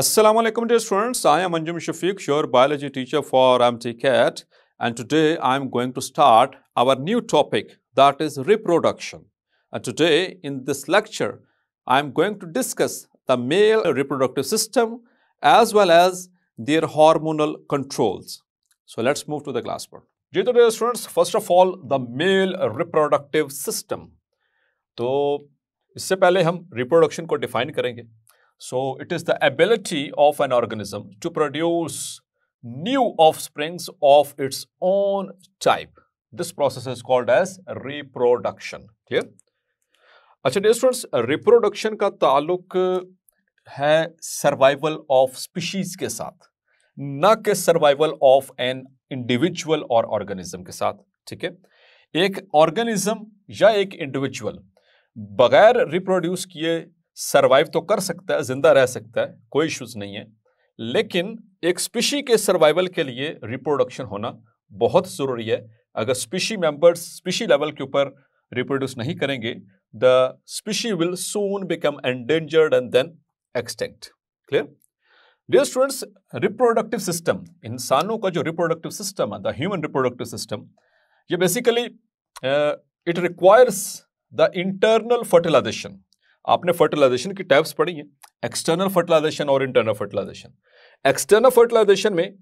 Assalamu alaikum dear students, I am Anjum Shafiq, your biology teacher for MTCAT and today I am going to start our new topic that is reproduction. And today in this lecture, I am going to discuss the male reproductive system as well as their hormonal controls. So let's move to the classwork. Jito dear students, first of all, the male reproductive system. So, इससे पहले हम reproduction को define करेंगे So it is the ability of an organism to produce new offsprings of its own type. This process is called as reproduction. Clear? अच्छा dear students reproduction का ताल्लुक है survival of species के साथ ना कि सर्वाइवल ऑफ एन इंडिविजुअल और organism के साथ ठीक है एक ऑर्गेनिज्म या एक इंडिविजुअल बगैर रिप्रोड्यूस किए सरवाइव तो कर सकता है जिंदा रह सकता है कोई इश्यूज नहीं है लेकिन एक स्पीशी के सर्वाइवल के लिए रिप्रोडक्शन होना बहुत ज़रूरी है अगर स्पीशी मेंबर्स स्पीशी लेवल के ऊपर रिप्रोड्यूस नहीं करेंगे the species will soon become endangered and then extinct clear dear students reproductive system इंसानों का जो रिप्रोडक्टिव सिस्टम है द ह्यूमन रिप्रोडक्टिव सिस्टम ये basically it requires the internal fertilization आपने फर्टिलाइजेशन की टाइप्स पढ़ी हैं एक्सटर्नल फर्टिलाइजेशन और इंटरनल फर्टिलाइजेशन एक्सटर्नल फर्टिलाइजेशन में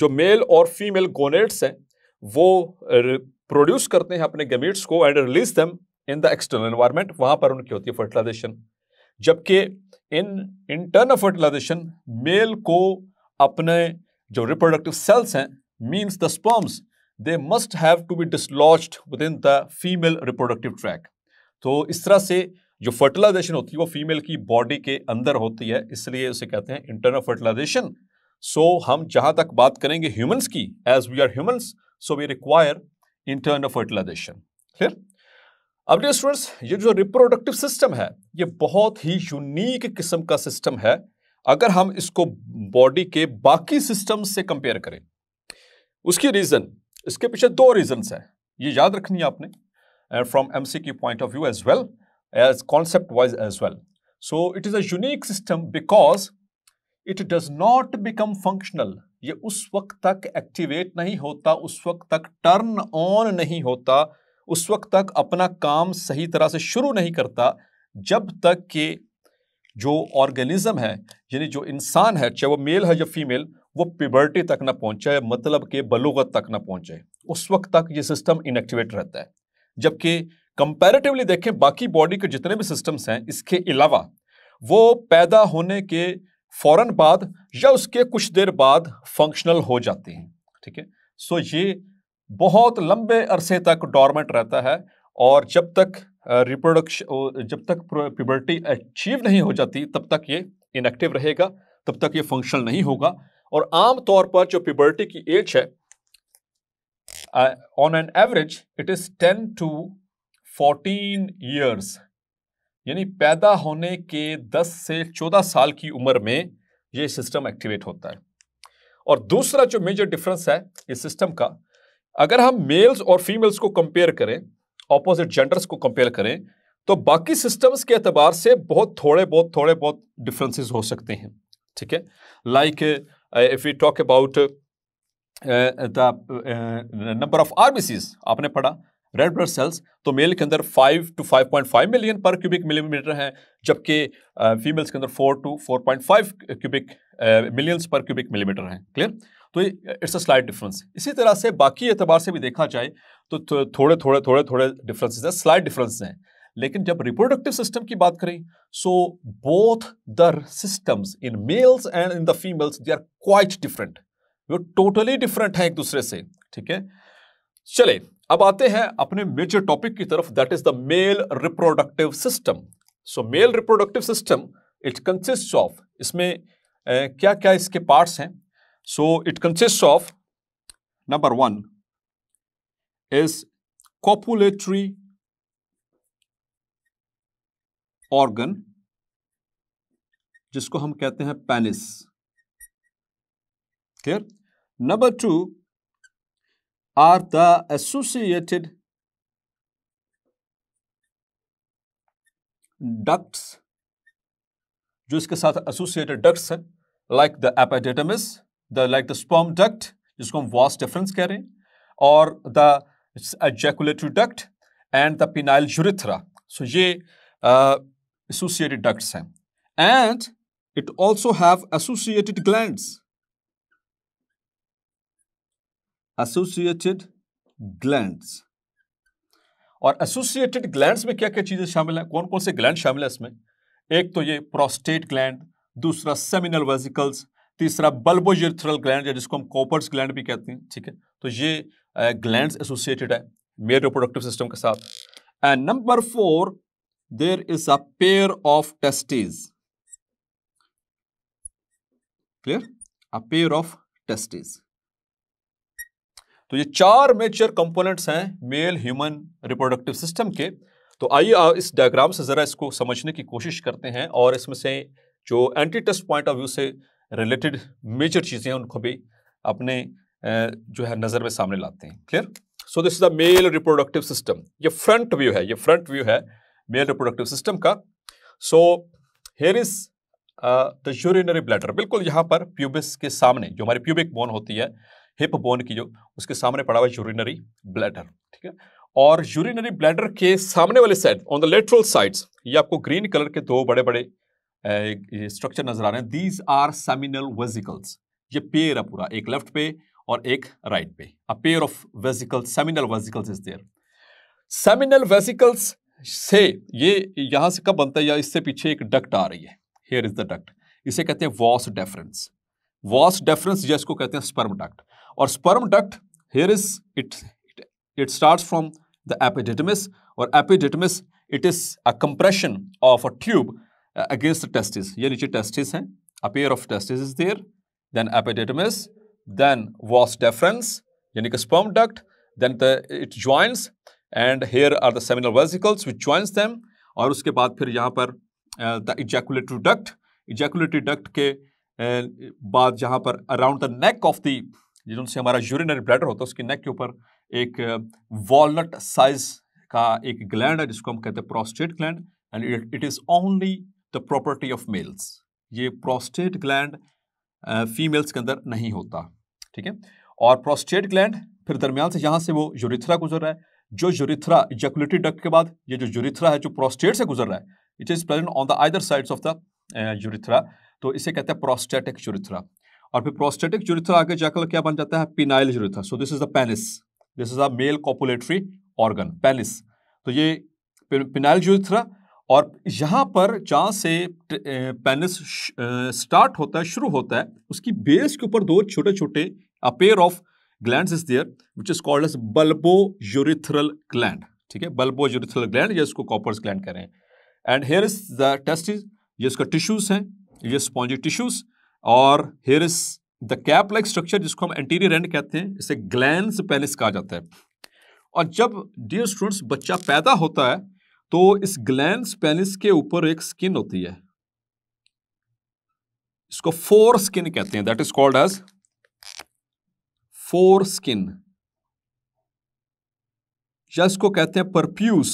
जो मेल और फीमेल गोनेट्स हैं वो प्रोड्यूस करते हैं अपने गेमीट्स को एंड रिलीज दम इन द एक्सटर्नल इन्वायरमेंट वहाँ पर उनकी होती है फर्टिलाइजेशन जबकि इन इंटरनल फर्टिलाइजेशन मेल को अपने जो रिप्रोडक्टिव सेल्स हैं means the sperms they must have to be dislodged within the female reproductive tract तो इस तरह से जो फर्टिलाइजेशन होती है वो फीमेल की बॉडी के अंदर होती है इसलिए उसे कहते हैं इंटरनल फर्टिलाइजेशन सो हम जहां तक बात करेंगे ह्यूमंस की as we are humans so we require internal fertilization clear अब डे स्टूडेंट्स ये जो रिप्रोडक्टिव सिस्टम है ये बहुत ही यूनिक किस्म का सिस्टम है अगर हम इसको बॉडी के बाकी सिस्टम से कंपेयर करें उसकी रीज़न इसके पीछे दो रीजन है ये याद रखनी है आपने फ्रॉम एमसी की point of view as well as concept wise as well. So it is a unique system because it does not become functional. ये उस वक्त तक एक्टिवेट नहीं होता उस वक्त तक टर्न ऑन नहीं होता उस वक्त तक अपना काम सही तरह से शुरू नहीं करता जब तक कि जो ऑर्गेनिज्म है यानी जो इंसान है चाहे वो मेल है या फीमेल वो पिबर्टी तक ना पहुंचे मतलब के बलोगत तक ना पहुंचे उस वक्त तक ये सिस्टम इनएक्टिवेट रहता है जबकि कंपैरेटिवली देखें बाकी बॉडी के जितने भी सिस्टम्स हैं इसके अलावा वो पैदा होने के फौरन बाद या उसके कुछ देर बाद फंक्शनल हो जाते हैं ठीक है सो ये बहुत लंबे अरसे तक डॉर्मेंट रहता है और जब तक रिप्रोडक्श जब तक प्यूबर्टी अचीव नहीं हो जाती तब तक ये इनएक्टिव रहेगा तब तक ये फंक्शनल नहीं होगा और आम तौर पर जो प्यूबर्टी की एज है on an average it is ten to fourteen years यानी पैदा होने के दस से चौदह साल की उम्र में ये सिस्टम एक्टिवेट होता है और दूसरा जो मेजर डिफरेंस है इस सिस्टम का अगर हम मेल्स और फीमेल्स को कंपेयर करें ऑपोजिट जेंडर्स को कंपेयर करें तो बाकी सिस्टम्स के अतबार से बहुत थोड़े बहुत थोड़े बहुत डिफरेंसेस हो सकते हैं ठीक है like if you talk about the number of RBCs आपने पढ़ा रेड ब्लड सेल्स तो मेल के अंदर 5 टू 5.5 मिलियन पर क्यूबिक मिलीमीटर हैं जबकि फीमेल्स uh, के अंदर 4 टू 4.5 क्यूबिक मिलियंस पर क्यूबिक मिलीमीटर हैं क्लियर तो इट्स अ स्लाइट डिफरेंस इसी तरह से बाकी एतबार से भी देखा जाए तो थोड़े थोड़े थोड़े थोड़े डिफरेंसेस हैं स्लाइट डिफरेंस हैं लेकिन जब रिप्रोडक्टिव सिस्टम की बात करें so both the systems in males and in the females they are quite different वो टोटली डिफरेंट हैं एक दूसरे से ठीक है चले अब आते हैं अपने मेजर टॉपिक की तरफ that is the male reproductive system so male reproductive system it consist of इसमें ए, क्या क्या इसके पार्ट्स हैं so it consist of number one is copulatory organ जिसको हम कहते हैं penis clear number two are the associated ducts जो इसके साथ एसोसिएटेड डक्ट्स हैं like the epididymis the like the sperm duct जिसको हम वॉस डिफरेंस कह रहे हैं और the ejaculatory duct and the penile urethra so ये एसोसिएटेड डक्ट्स हैं and it also have associated glands associated glands और एसोसिएटेड ग्लैंड्स में क्या क्या चीज़ें शामिल हैं कौन कौन से ग्लैंड शामिल है इसमें एक तो ये प्रोस्टेट ग्लैंड दूसरा सेमिनल वेजिकल्स तीसरा बल्बोजिथरल ग्लैंड या जिसको हम कॉपर्स ग्लैंड भी कहते हैं ठीक है तो ये ग्लैंड एसोसिएटेड है मेयर रिप्रोडक्टिव सिस्टम के साथ and number four there is a pair of testes clear a pair of testes तो ये चार मेजर कंपोनेंट्स हैं मेल ह्यूमन रिप्रोडक्टिव सिस्टम के तो आइए इस डायग्राम से ज़रा इसको समझने की कोशिश करते हैं और इसमें से जो entry test point of view से रिलेटेड मेजर चीज़ें हैं उनको भी अपने जो है नज़र में सामने लाते हैं clear so this is the male reproductive system ये फ्रंट व्यू है ये फ्रंट व्यू है मेल रिप्रोडक्टिव सिस्टम का so here is the urinary bladder बिल्कुल यहाँ पर प्यूबिस के सामने जो हमारी प्यूबिक बोन होती है हिप बोन की जो उसके सामने पड़ा हुआ यूरिनरी ब्लैडर ठीक है और यूरिनरी ब्लैडर के सामने वाले side on the lateral sides ये आपको ग्रीन कलर के दो बड़े बड़े स्ट्रक्चर नजर आ रहे हैं दीज आर सेमिनल वेजिकल्स ये पेयर है पूरा एक लेफ्ट पे और एक राइट पे a pair of vesicle seminal vesicles is there seminal vesicles से ये यहां से कब बनता है या इससे पीछे एक डक्ट आ रही है हेयर इज द डक्ट इसे कहते हैं वॉस डेफरेंस वॉस डेफरेंस जिसको कहते हैं स्पर्म डक्ट और sperm duct here is it it start from the epididymis और epididymis it is a compression of a tube against testis ये नीचे टेस्टिस हैं a pair of testis is there then epididymis then vas deferens यानी कि sperm duct then the it joins and here are the seminal vesicles which joins them और उसके बाद फिर यहाँ पर the ejaculatory duct ejaculatory duct के uh, बाद यहाँ पर around the neck of the जिनसे हमारा यूरिनरी ब्लैडर होता है उसके नेक के ऊपर एक वॉलट साइज का एक ग्लैंड है जिसको हम कहते हैं prostate gland and it is only the property of males ये प्रोस्टेट ग्लैंड फीमेल्स के अंदर नहीं होता ठीक है और प्रोस्टेट ग्लैंड फिर दरमियान से यहाँ से वो यूरिथ्रा गुजर रहा है जो यूरिथ्रा जकुलेटरी डक्ट के बाद ये जो यूरिथ्रा है जो प्रोस्टेट से गुजर रहा है it is present on the either sides of the urethra तो इसे कहते हैं प्रोस्टेटिक यूरिथ्रा और फिर प्रोस्टेटिक जुरिथर आगे जाकर क्या बन जाता है penile urethra so this is the penis this is a male copulatory organ penis तो ये पिनाइल जुरिथ्रा और यहाँ पर जहाँ से पेनिस स्टार्ट होता है शुरू होता है उसकी बेस के ऊपर दो छोटे छोटे a pair of gland is there which is called as bulbo urethral gland ठीक है बल्बो यूरिथ्रल ग्लैंड या इसको कॉपर्स ग्लैंड करें and here is the test is ये इसका टिश्यूज हैं ये स्पॉन्जी टिश्यूज और here is the cap like structure जिसको हम एंटीरियर एंड कहते हैं इसे ग्लैंस पेनिस कहा जाता है और जब डियर स्टूडेंट्स बच्चा पैदा होता है तो इस ग्लैंस पैलिस के ऊपर एक स्किन होती है इसको फोर स्किन कहते हैं that is called as foreskin या इसको कहते हैं परप्यूस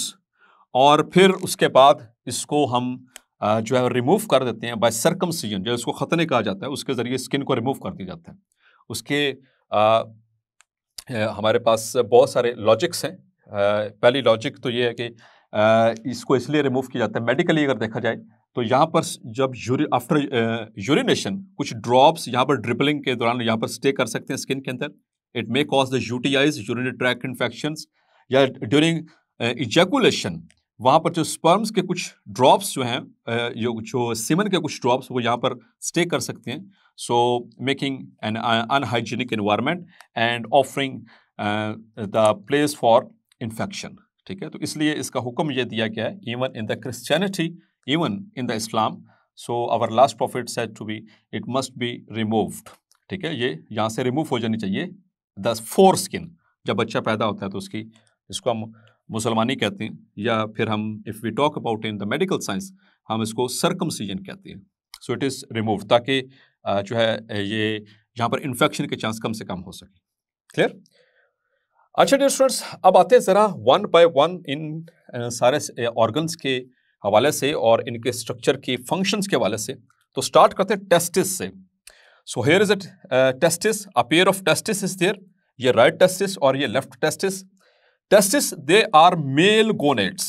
और फिर उसके बाद इसको हम जो है रिमूव कर देते हैं बाय सीजन जो उसको ख़तने कहा जाता है उसके ज़रिए स्किन को रिमूव कर दिया जाता है उसके आ, हमारे पास बहुत सारे लॉजिक्स हैं पहली लॉजिक तो ये है कि आ, इसको इसलिए रिमूव किया जाता है मेडिकली अगर देखा जाए तो यहाँ पर जब यूरि आफ्टर यूरिनेशन कुछ ड्रॉप्स यहाँ पर ड्रिपलिंग के दौरान यहाँ पर स्टे कर सकते हैं स्किन के अंदर it may cause the U T tract infection या ड्यूरिंग इजैकुलेशन वहाँ पर जो स्पर्म्स के कुछ ड्रॉप्स जो हैं जो जो सिमन के कुछ ड्रॉप्स वो यहाँ पर स्टे कर सकते हैं so making an unhygienic environment and offering the place for infection ठीक है तो इसलिए इसका हुक्म ये दिया गया है even in the Christianity even in the Islam so our last prophet said to be it must be removed ठीक है ये यहाँ से रिमूव हो जानी चाहिए द फोर स्किन जब बच्चा पैदा होता है तो उसकी इसको हम मुसलमानी कहते हैं या फिर हम if we talk about in the medical science हम इसको सरकम सीजन कहते हैं सो इट इज़ रिमूव ताकि जो है ये जहाँ पर इन्फेक्शन के चांस कम से कम हो सके क्लियर अच्छा डियर स्टूडेंट्स अब आते हैं ज़रा वन बाय वन इन सारे ऑर्गन्स के हवाले से और इनके स्ट्रक्चर के फंक्शंस के हवाले से तो स्टार्ट करते हैं टेस्टिस से so here is it testis a pair of testis is there ये राइट टेस्टिस और ये left testis testis they are male gonads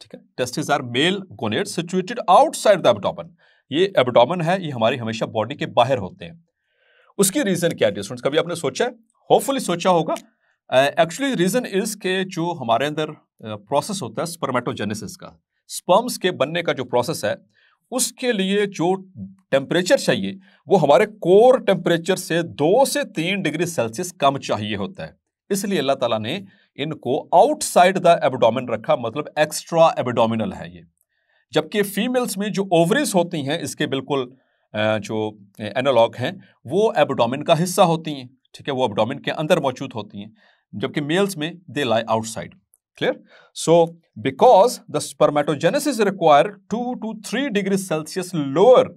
ठीक है testis are male gonads situated outside the abdomen ये एबडोमन है ये हमारी हमेशा बॉडी के बाहर होते हैं उसकी रीजन क्या है कभी आपने सोचा है होपफुली सोचा होगा एक्चुअली रीजन इज के जो हमारे अंदर प्रोसेस uh, होता है स्पर्मेटोजेनेसिस का स्पर्म्स के बनने का जो प्रोसेस है उसके लिए जो टेम्परेचर चाहिए वो हमारे कोर टेम्परेचर से दो से तीन डिग्री सेल्सियस कम चाहिए होता है इसलिए अल्लाह ताला ने इनको आउटसाइड द एबडोमिन रखा मतलब एक्स्ट्रा एबडोमिनल है ये जबकि फीमेल्स में जो ओवरीज होती हैं इसके बिल्कुल जो एनालॉग हैं वो एबडोमिन का हिस्सा होती हैं ठीक है वो एबडोमिन के अंदर मौजूद होती हैं जबकि मेल्स में they lie outside clear so because the spermatogenesis require two to three degree Celsius lower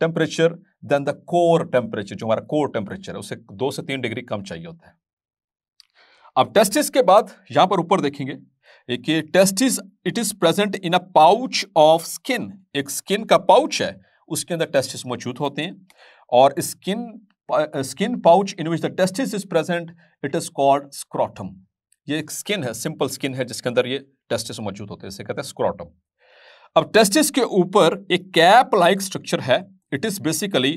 temperature than the core temperature जो हमारा कोर टेम्परेचर है उसे दो से तीन डिग्री कम चाहिए होता है अब टेस्टिस के बाद यहां पर ऊपर देखेंगे एक ये testis it is present in a pouch of skin एक स्किन का पाउच है उसके अंदर टेस्टिस मौजूद होते हैं और skin skin pouch in which the testis is present it is called scrotum ये एक स्किन है सिंपल स्किन है जिसके अंदर ये टेस्टिस मौजूद होते हैं इसे कहते हैं स्क्रॉटम अब टेस्टिस के ऊपर एक कैप लाइक स्ट्रक्चर है it is basically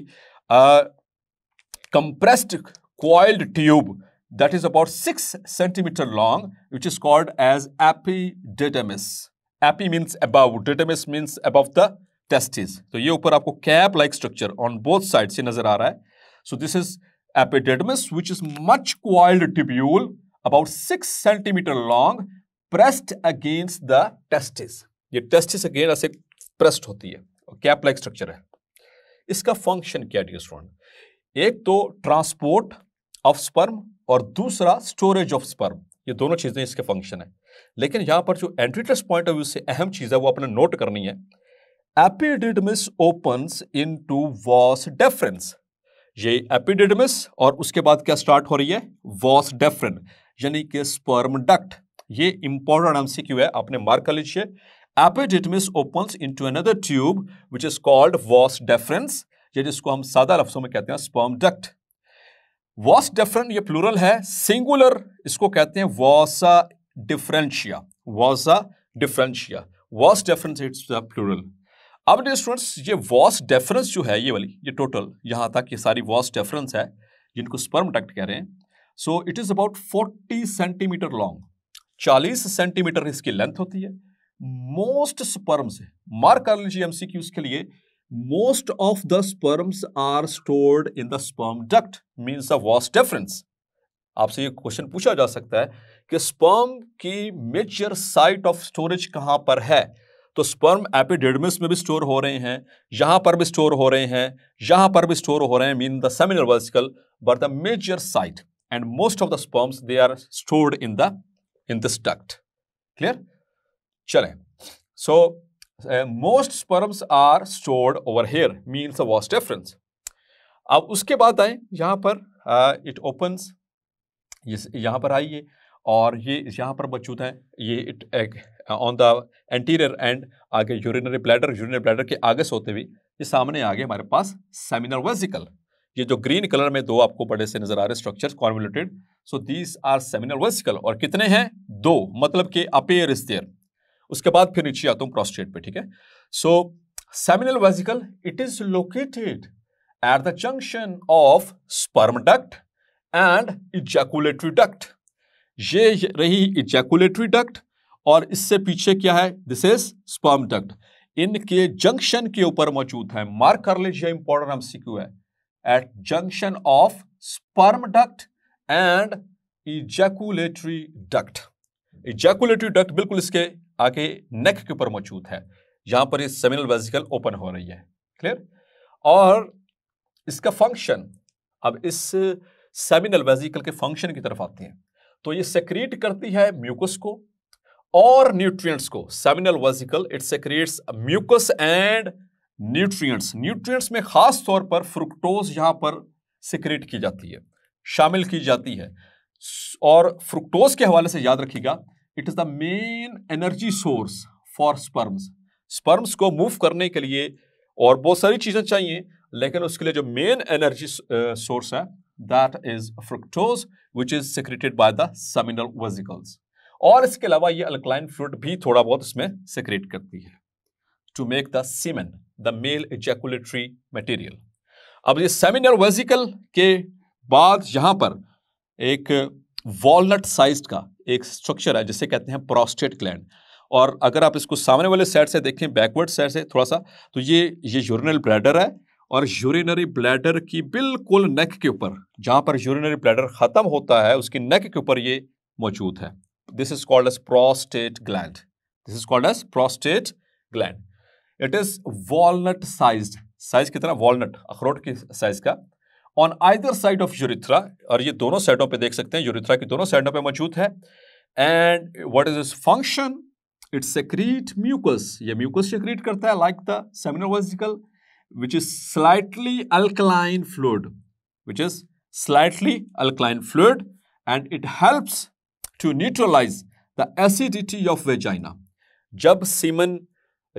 compressed coiled tube that is about 6 centimeter long, which is called as epididymis. Epi means above, didymis means above the testes. So, ये ऊपर आपको cap like structure on both sides ये नजर आ रहा है. So this is epididymis which is much coiled tubule about 6 centimeter long pressed against the testes. ये testes again ऐसे pressed होती है. cap like structure है. इसका function क्या है डियर स्टूडेंट? एक तो transport of sperm और दूसरा स्टोरेज ऑफ स्पर्म ये दोनों चीज़ें इसके फंक्शन है लेकिन यहां पर जो एंट्रीटस पॉइंट ऑफ व्यू से अहम चीज़ है वो आपने नोट करनी है epididymis opens into vas deferens ये एपिडिडमिस और उसके बाद क्या स्टार्ट हो रही है वॉस डेफरन यानी कि स्पर्म डक्ट ये इंपॉर्टेंट एमसीक्यू है आपने मार्क कर लीजिए epididymis opens into another tube which is called vas deferens ये जिसको हम सादा लफ्जों में कहते हैं स्पर्म डक्ट वॉस डिफरेंट ये प्लूरल है सिंगुलर इसको कहते हैं vasa deferentia vasa deferentia vas deferens it's plural अब डे स्टूडेंट्स ये वॉस डेफरेंस जो है ये वाली ये टोटल यहाँ तक ये सारी वॉस डेफरेंस है जिनको स्पर्म डक्ट कह रहे हैं so it is about 40 centimetre long 40 centimetre इसकी लेंथ होती है मोस्ट स्पर्म्स मार्क कर लीजिए एमसीक्यूज के लिए most of the sperms are stored in the sperm duct means of was difference आपसे ये क्वेश्चन पूछा जा सकता है कि स्पर्म की मेजर साइट ऑफ स्टोरेज कहां पर है तो स्पर्म एपिडेडमिस में भी स्टोर हो रहे हैं यहां पर भी स्टोर हो रहे हैं यहां पर भी स्टोर हो रहे हैं mean the seminal vesicle but the major site and most of the sperms they are stored in the in this duct clear चलें so so, most sperms are stored over here means a the deferens अब उसके बाद आए यहाँ पर it uh, opens यहाँ पर आइए और ये यहाँ पर मौजूद हैं ये it on the anterior end आगे यूरिनरी ब्लैडर यूरिनरी ब्लैडर के आगे से होते हुए ये सामने आ गए हमारे पास सेमिनर वेजिकल ये जो ग्रीन कलर में दो आपको बड़े से नजर आ रहे structure convoluted so these are seminal vesicle और कितने हैं दो मतलब के अपेयर इज देयर उसके बाद फिर नीचे आता हूं प्रोस्टेट पे ठीक है so seminal vesicle it is located at the junction of sperm duct and ejaculatory duct ये रही इजैकुलेटरी डक्ट और इससे पीछे क्या है दिस इज स्पर्म डक्ट इनके जंक्शन के ऊपर मौजूद है मार्क कर लीजिए इंपॉर्टेंट हम एमसीक्यू है at junction of sperm duct and ejaculatory duct ejaculatory duct बिल्कुल इसके आके नेक के ऊपर मौजूद है यहां पर इस सेमिनल वेजिकल ओपन हो रही है क्लियर और इसका फंक्शन अब इस सेमिनल वेजिकल के फंक्शन की तरफ आते हैं तो ये सेक्रेट करती है म्यूकस को और न्यूट्रिएंट्स को seminal vesicle it secretes mucus and nutrients nutrients में खास तौर पर फ्रुक्टोज यहां पर सिक्रेट की जाती है शामिल की जाती है और फ्रुक्टोज के हवाले से याद रखिएगा it is the main energy source for sperms sperms को मूव करने के लिए और बहुत सारी चीज़ें चाहिए लेकिन उसके लिए जो मेन एनर्जी सोर्स है that is fructose which is secreted by the seminal vesicles और इसके अलावा ये अल्कलाइन फ्लूड भी थोड़ा बहुत इसमें सिक्रेट करती है to make the semen the male ejaculatory material अब ये सेमिनल वेजिकल के बाद यहाँ पर एक वॉलनट साइज का एक स्ट्रक्चर है जिसे कहते हैं प्रोस्टेट ग्लैंड और अगर आप इसको सामने वाले साइड से देखें बैकवर्ड साइड से थोड़ा सा तो ये ये यूरिनल ब्लैडर है और यूरिनरी ब्लैडर की बिल्कुल नेक के ऊपर जहाँ पर यूरिनरी ब्लैडर ख़त्म होता है उसकी नेक के ऊपर ये मौजूद है this is called as prostate gland this is called as prostate gland it is walnut size size कितना वॉलनट अखरोट की साइज का on either side of urethra और ये दोनों साइडों पे देख सकते हैं यूरिथ्रा की दोनों साइडों पे मौजूद है and what is is function it secrete mucus ये म्यूकस सेक्रीट करता है like the seminal which is slightly alkaline fluid which is slightly alkaline fluid and it helps to neutralise the acidity of vagina जब semen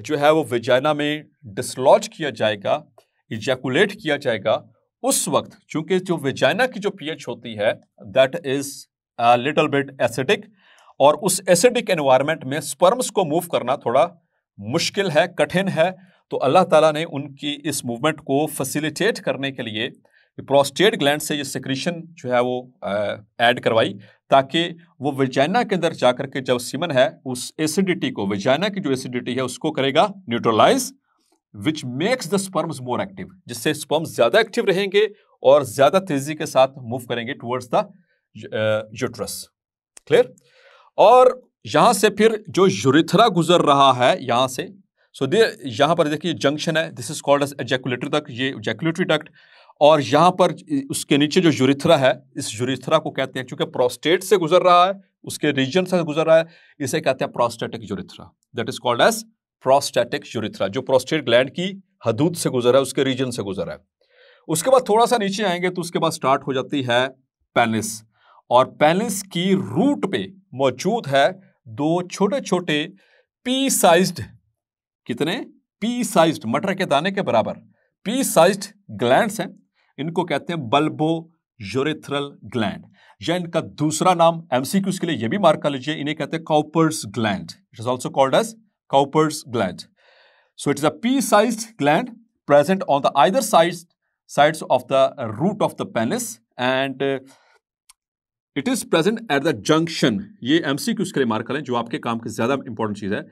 जो है वो vagina में dislodge किया जाएगा इजैकुलेट किया जाएगा उस वक्त चूंकि जो वेजाइना की जो पीएच होती है that is little bit acidic और उस एसिडिक एनवायरमेंट में स्पर्म्स को मूव करना थोड़ा मुश्किल है कठिन है तो अल्लाह ताला ने उनकी इस मूवमेंट को फैसिलिटेट करने के लिए प्रोस्टेट ग्लैंड से ये सिक्रीशन जो है वो ऐड करवाई ताकि वो वेजाइना के अंदर जा के जब सीमन है उस एसिडिटी को वेजाइना की जो एसिडिटी है उसको करेगा neutralise which makes the sperms more active जिससे स्पर्म्स ज्यादा एक्टिव रहेंगे और ज्यादा तेजी के साथ मूव करेंगे टुवर्ड्स द यूट्रस क्लियर और यहां से फिर जो यूरिथ्रा गुजर रहा है यहां से सो so, यहां पर देखिए जंक्शन है this is called as ejaculatory duct ये एजैकुलेटरी डक्ट और यहाँ पर उसके नीचे जो यूरिथ्रा है इस यूरिथ्रा को कहते हैं क्योंकि प्रोस्टेट से गुजर रहा है उसके रीजन से गुजर रहा है इसे कहते हैं prostatic urethra that is called as prostatic urethra जो प्रोस्टेट ग्लैंड की हदूद से गुजरा है उसके रीजन से गुजरा है उसके बाद थोड़ा सा नीचे आएंगे तो उसके बाद स्टार्ट हो जाती है पैलिस और पैलिस की रूट पे मौजूद है दो छोटे छोटे पी साइज्ड कितने पी साइज्ड मटर के दाने के बराबर पी साइज्ड ग्लैंड्स हैं इनको कहते हैं बल्बो यूरिथ्रल ग्लैंड या इनका दूसरा नाम एमसीक्यूज के लिए यह भी मार्क कर लीजिए इन्हें कहते हैं Cowper's gland it is also called as Cowper's gland. So it is a pea-sized gland present on the either side, sides of the root of the penis and uh, it is present at the junction. ये M C Qs के लिए mark करें जो आपके काम की ज्यादा important चीज है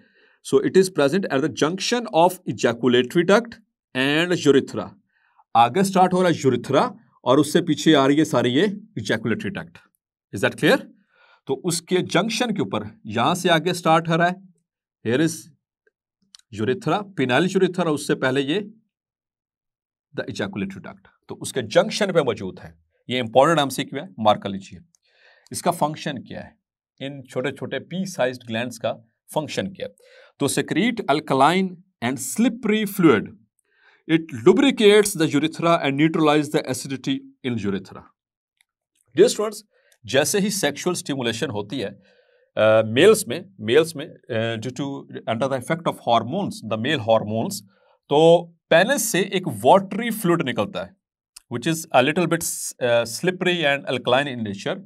so it is present at the junction of ejaculatory duct and urethra आगे स्टार्ट हो रहा है यूरिथ्रा और उससे पीछे आ रही है सारी ये ejaculatory duct is that clear तो उसके जंक्शन के ऊपर यहां से आगे स्टार्ट हो रहा है here is urethra penile urethra उससे पहले ये द इजैकुलेटरी डक्ट तो उसके जंक्शन पे मौजूद है ये इंपॉर्टेंट हमसे क्यों है मार्क कर लीजिए इसका फंक्शन क्या है इन छोटे छोटे पी साइज ग्लैंड का फंक्शन क्या है तो secrete alkaline and slippery fluid it lubricates the urethra and neutralise the acidity in urethra dear जैसे ही सेक्सुअल स्टिमुलेशन होती है मेल्स में मेल्स में due to under the effect of hormones the male hormones तो पेनिस से एक watery fluid निकलता है which is a little bit slippery and alkaline in nature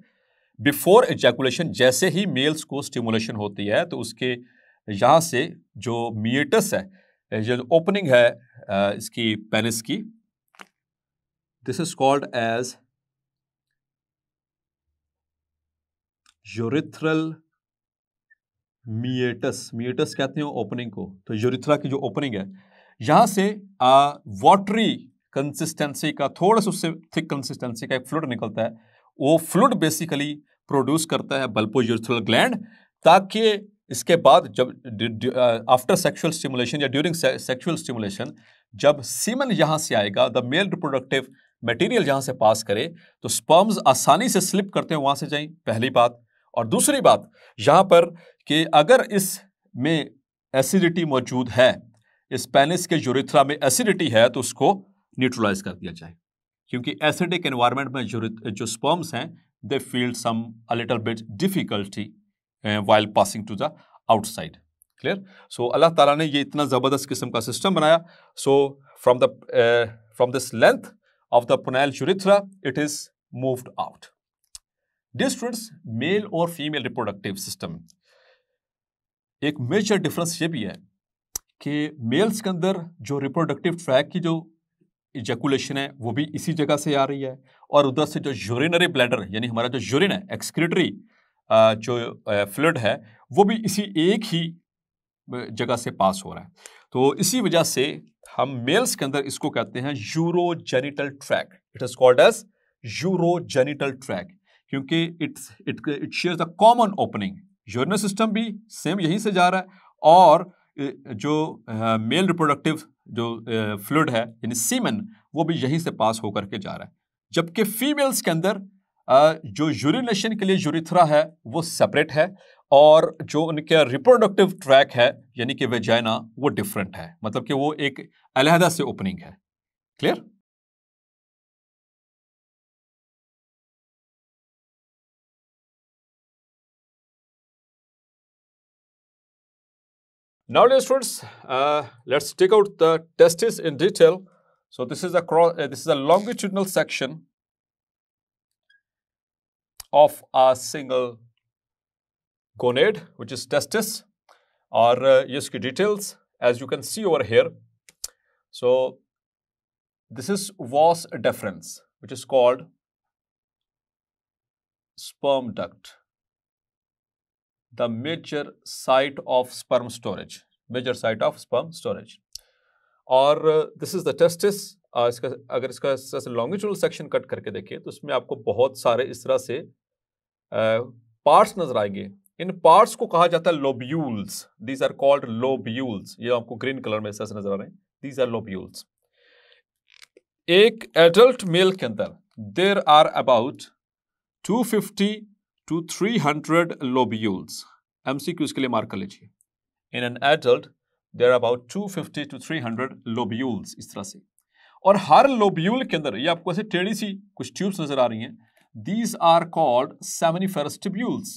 before ejaculation जैसे ही मेल्स को स्टिमुलेशन होती है तो उसके यहाँ से जो मिएटस है जो ओपनिंग है इसकी पेनिस की this is called as urethral meatus meatus कहते हैं ओपनिंग को तो यूरिथ्रा की जो ओपनिंग है यहाँ से वाटरी कंसिस्टेंसी का थोड़ा सा उससे थिक कंसिस्टेंसी का एक फ्लूड निकलता है वो फ्लूड बेसिकली प्रोड्यूस करता है बल्पो यूरिथ्रल ग्लैंड ताकि इसके बाद जब आफ्टर सेक्सुअल स्टिमुलेशन या ड्यूरिंग सेक्सुअल स्टिमुलेशन जब सीमन यहाँ से आएगा द मेल रिप्रोडक्टिव मटेरियल यहाँ से पास करे तो स्पर्म्स आसानी से स्लिप करते हैं वहाँ से जाएं पहली बात और दूसरी बात यहाँ पर कि अगर इस में एसिडिटी मौजूद है इस पेनिस के यूरिथ्रा में एसिडिटी है तो उसको न्यूट्रलाइज कर दिया जाए क्योंकि एसिडिक एनवायरमेंट में जो जो स्पर्म्स हैं they feel some a little bit difficulty while passing to the outside clear so Allah ताला ने ये इतना ज़बरदस्त किस्म का सिस्टम बनाया so from the from this length of the penile urethra it is moved out dear students male और female reproductive system एक मेजर डिफरेंस ये भी है कि मेल्स के अंदर जो रिप्रोडक्टिव ट्रैक की जो इजैकुलेशन है वो भी इसी जगह से आ रही है और उधर से जो यूरिनरी ब्लैडर यानी हमारा जो यूरिन है एक्सक्रीटरी जो फ्लड है वो भी इसी एक ही जगह से पास हो रहा है तो इसी वजह से हम मेल्स के अंदर इसको कहते हैं urogenital tract it is called as urogenital tract क्योंकि it's it it shares a common opening urinal system भी सेम यहीं से जा रहा है और जो मेल रिप्रोडक्टिव जो फ्लूड है यानी सीमन वो भी यहीं से पास होकर के जा रहा है जबकि फीमेल्स के अंदर जो यूरिनेशन के लिए यूरिथ्रा है वो सेपरेट है और जो उनके रिप्रोडक्टिव ट्रैक है यानी कि वेजाइना वो डिफरेंट है मतलब कि वो एक अलहदा से ओपनिंग है clear Now, dear students, uh, let's take out the testis in detail. So this is a cross, uh, this is a longitudinal section of a single gonad, which is testis, or uh, USK details, as you can see over here. So this is vas deferens, which is called sperm duct. The major site of sperm storage major site of sperm storage और this is the testis इसका अगर इसका longitudinal section cut करके देखिए तो इसमें आपको बहुत सारे इस तरह से पार्ट्स नजर आएंगे इन पार्ट्स को कहा जाता है lobules these are called lobules ये आपको ग्रीन कलर में इस तरह से नजर आ रहे हैं दीज आर लोब्यूल्स एक एडल्ट मेल के अंदर there are about 250 to to 300 lobules. MCQs इसके लिए मार्क कर लीजिए in an adult there about two fifty to three hundred lobules इस तरह से और हर लोब्यूल के अंदर ये आपको ऐसे टेढ़ी सी कुछ ट्यूब्स नजर आ रही हैं these are called seminiferous tubules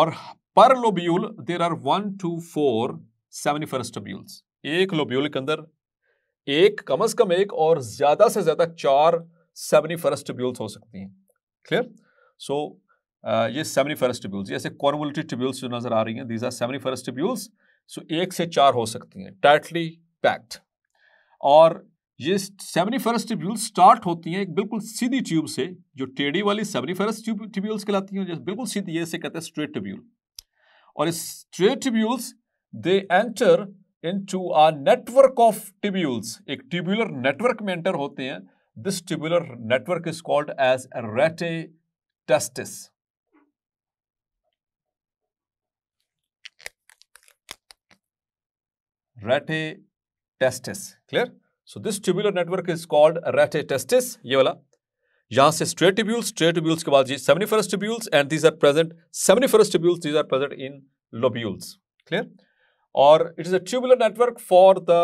और per lobule there are one two four seminiferous tubules एक लोब्यूल के अंदर एक कम अज कम एक और ज्यादा से ज्यादा चार सेमिनिफेरस ट्यूब्यूल्स हो सकती हैं क्लियर सो Uh, ये सेमनीफेरस ट्यूब्यूल्स ये ऐसे कॉर्मोलिटी ट्यूब्यूल्स जो नज़र आ रही हैं these are seminiferous tubules so एक से चार हो सकती हैं टाइटली पैक्ड और ये सेमनीफेरस ट्यूब्यूल स्टार्ट होती हैं एक बिल्कुल सीधी ट्यूब से जो टेढ़ी वाली सेमनी सेमनीफेरस ट्यूब्यूल्स कहलाती हैं जो बिल्कुल सीधी ये से कहते हैं स्ट्रेट ट्यूब्यूल और इस straight tubules they enter into a network of tubules एक ट्यूब्यूलर नेटवर्क में एंटर होते हैं this tubular network is called as rete testis rete clear so this tubular network is called rete ये वाला यहां से स्ट्रेट ट्यूब्यूल्स स्ट्रेट ट्यूब्यूल्स के बाद जी सेवनी फर्स्ट एंड दीज आर प्रेजेंट सेवनी फर्स्ट these are present in lobules clear और it is a tubular network for the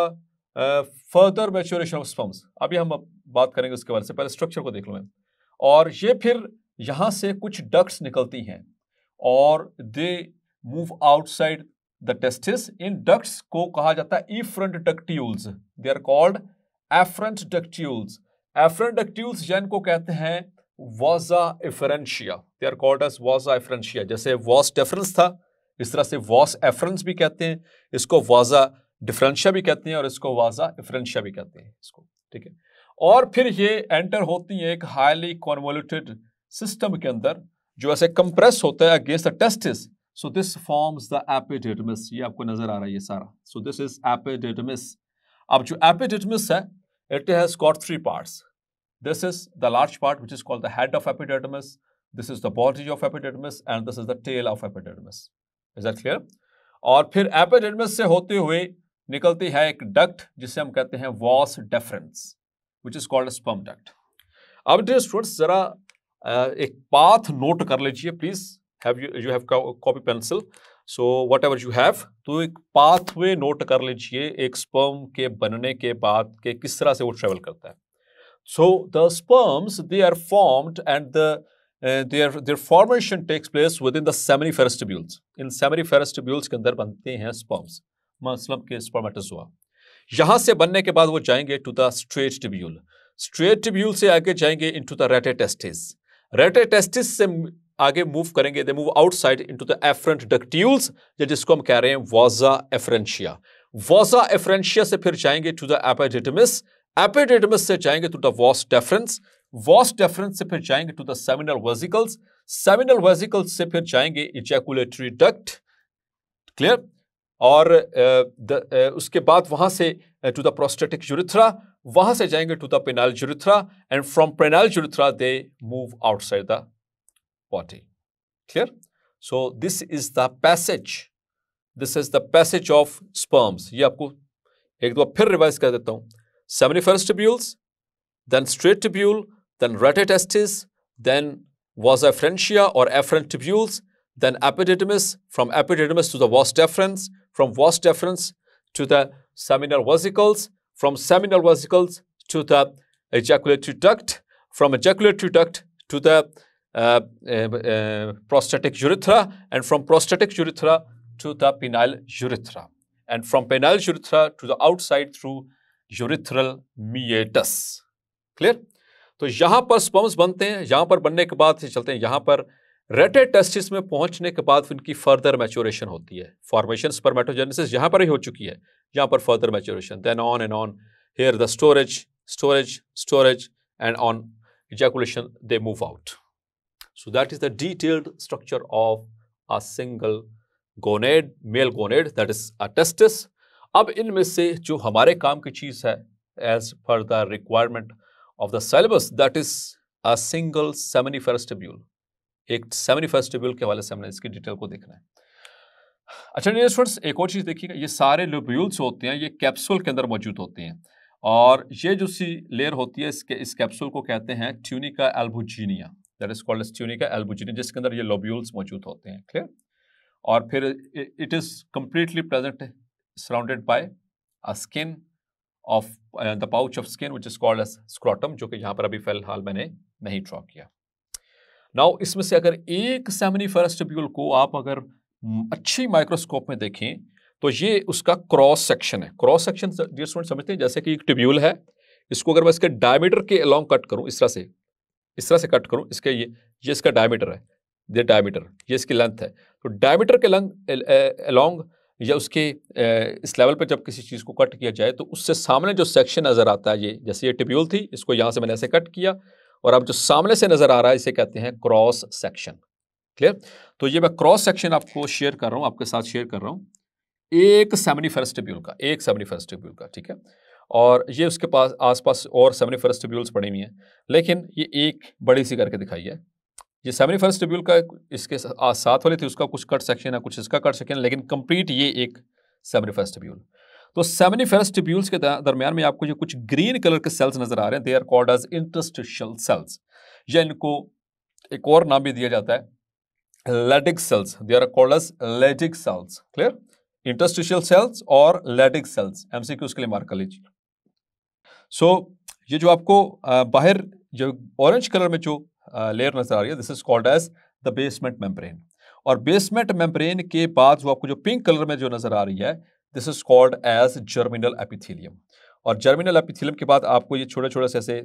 further maturation of sperms अभी हम बात करेंगे उसके बारे से पहले स्ट्रक्चर को देख लो मैं और ये फिर यहां से कुछ डक्ट्स निकलती हैं और they move outside the testis इन डक्ट्स को कहा जाता है efferent ductules they are called efferent ductules efferent ductules जैन को कहते हैं vasa efferentia they are called as vasa efferentia जैसे वॉस डेफरेंस था इस तरह से वॉस एफरेंस भी कहते हैं इसको वाजा डिफरेंशिया भी कहते हैं और इसको वाजा एफरेंशिया भी कहते हैं इसको ठीक है और फिर ये एंटर होती है एक हाईली कॉन्वोल्यूटेड सिस्टम के अंदर जो ऐसे कंप्रेस होता है against the testis so this forms the epididymis ये आपको नजर आ रहा है ये सारा सो दिस इज एपिडिडमिस अब जो एपिडिडमिस है it has got three parts this is the large part which is called the head of epididymis this is the body of epididymis and this is the tail of epididymis is that clear और फिर epididymis से होते हुए निकलती है एक duct जिसे हम कहते हैं vas deferens which is called sperm duct अब डियर स्टूडेंट्स जरा एक पाथ नोट कर लीजिए please have you you have copy pencil so whatever you have तो एक पाथवे नोट कर लीजिए एक स्पर्म के बनने के बाद के किस तरह से वो ट्रेवल करता है so the sperms they are formed and the their their formation takes place within the seminiferous tubules in seminiferous tubules के अंदर बनते हैं स्पर्म्स मतलब के स्पर्मेटोजोआ यहां से बनने के बाद वो जाएंगे to the straight tubule straight tubule से आगे जाएंगे into the rete testis rete testis से आगे मूव करेंगे they move outside into the efferent ductules या जिसको हम कह रहे हैं वॉजा एफरेंशिया वॉजा एफरेंशिया से फिर जाएंगे टू द एपेडिटमिस एपेडिटमिस से जाएंगे to the vas deferens vas deferens से फिर जाएंगे to the seminal vesicles seminal vesicles से फिर जाएंगे इजैकुलेटरी डक्ट क्लियर और द, उसके बाद वहां से टू द प्रोस्टेटिक यूरिथ्रा वहां से जाएंगे to the penile urethra and from penile urethra they move outside the body. Clear? So this is the passage. This is the passage of sperms. ये आपको एक दो फिर रिवाइज कर देता हूँ seminiferous then then straight tubule or afferent tubules, then epididymis, from epididymis to the vas deferens, from vas deferens to the seminal vesicles, from seminal vesicles to the ejaculatory duct, from ejaculatory duct to the Uh, uh, uh, prostatic urethra and from prostatic urethra to the penile urethra and from penile urethra to the outside through urethral meatus. Clear तो यहाँ पर sperms बनते हैं यहाँ पर बनने के बाद चलते हैं यहाँ पर रेटे टेस्टिस में पहुंचने के बाद इनकी फर्दर मैच्योरेशन होती है फॉर्मेशन स्पर्मेटोजेनेसिस यहाँ पर ही हो चुकी है यहाँ पर further maturation then on and on here the storage storage storage and on ejaculation they move out So that is the detailed structure of a single gonad male gonad that is a testis अब इनमें से जो हमारे काम की चीज़ है as per the requirement of the syllabus that is a single seminiferous tubule एक seminiferous tubule के हवाले से हमने इसकी डिटेल को देखना है अच्छा डियर स्टूडेंट्स एक और चीज़ देखिएगा ये सारे लोब्यूल्स होते हैं ये कैप्सूल के अंदर मौजूद होते हैं और ये जो सी लेयर होती है इसके इस कैप्सूल को कहते हैं tunica albuginea that is called tunica albuginea जिसके अंदर ये लोब्यूल्स मौजूद होते हैं क्लियर और फिर it is completely present surrounded by a skin of the pouch of skin which is called as scrotum जो कि यहाँ पर अभी फिलहाल मैंने नहीं ड्रॉ किया नाउ इसमें से अगर एक सेमनीफेरस ट्यूब्यूल को आप अगर अच्छी माइक्रोस्कोप में देखें तो ये उसका क्रॉस सेक्शन है क्रॉस सेक्शन डियर स्टूडेंट समझते हैं जैसे कि एक ट्यूब्यूल है इसको अगर मैं इसके डायमीटर के अलॉन्ग कट करूं इस तरह से इस तरह से कट करूँ इसके ये ये इसका डायमीटर है ये डायमीटर ये इसकी लेंथ है तो डायमीटर के लंग अलॉन्ग e, या उसके ए, e, इस लेवल पर जब किसी चीज़ को कट किया जाए तो उससे सामने जो सेक्शन नज़र आता है ये जैसे ये टिब्यूल थी इसको यहाँ से मैंने ऐसे कट किया और अब जो सामने से नज़र आ रहा है इसे कहते हैं क्रॉस सेक्शन क्लियर तो ये मैं क्रॉस सेक्शन आपको शेयर कर रहा हूँ आपके साथ शेयर कर रहा हूँ एक सेमनी फर्स्ट टिब्यूल का एक सेमनी फर्स्ट टिब्यूल का ठीक है और ये उसके पास आसपास और सेमनी ट्यूब्यूल्स पड़ी हुई हैं लेकिन ये एक बड़ी सी करके दिखाई है ये सेमनी ट्यूब्यूल का इसके साथ वाली थी उसका कुछ कट सेक्शन है कुछ इसका कट सेक्शन लेकिन कंप्लीट ये एक सेमनी ट्यूब्यूल तो सेमनी ट्यूब्यूल्स के दरमियान में आपको जो कुछ ग्रीन कलर के सेल्स नजर आ रहे हैं they are called as interstitial cells या इनको एक और नाम भी दिया जाता है Leydig cells they are called as Leydig cells clear interstitial cells और लेडिक सेल्स एमसीक्यू उसके लिए मार्क कर लीजिए सो so, ये जो आपको बाहर जो ऑरेंज कलर में जो लेयर नज़र आ रही है this is called as the basement membrane और बेसमेंट मेम्ब्रेन के बाद जो आपको जो पिंक कलर में जो नज़र आ रही है this is called as germinal epithelium और जर्मिनल एपिथीलियम के बाद आपको ये छोटे छोटे से ऐसे